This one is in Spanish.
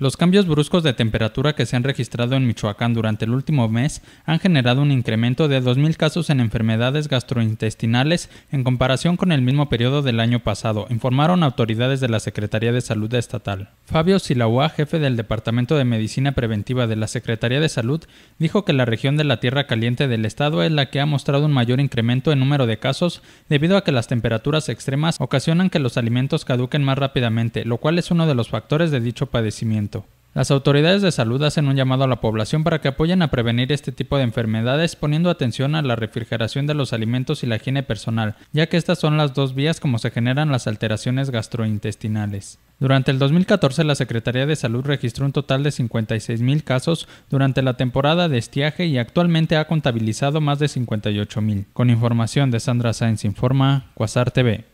Los cambios bruscos de temperatura que se han registrado en Michoacán durante el último mes han generado un incremento de 2.000 casos en enfermedades gastrointestinales en comparación con el mismo periodo del año pasado, informaron autoridades de la Secretaría de Salud Estatal. Fabio Silagua, jefe del Departamento de Medicina Preventiva de la Secretaría de Salud, dijo que la región de la Tierra Caliente del estado es la que ha mostrado un mayor incremento en número de casos debido a que las temperaturas extremas ocasionan que los alimentos caduquen más rápidamente, lo cual es uno de los factores de dicho padecimiento. Las autoridades de salud hacen un llamado a la población para que apoyen a prevenir este tipo de enfermedades poniendo atención a la refrigeración de los alimentos y la higiene personal, ya que estas son las dos vías como se generan las alteraciones gastrointestinales. Durante el 2014 la Secretaría de Salud registró un total de 56.000 casos durante la temporada de estiaje y actualmente ha contabilizado más de 58.000. Con información de Sandra Sainz Informa, Quasar TV.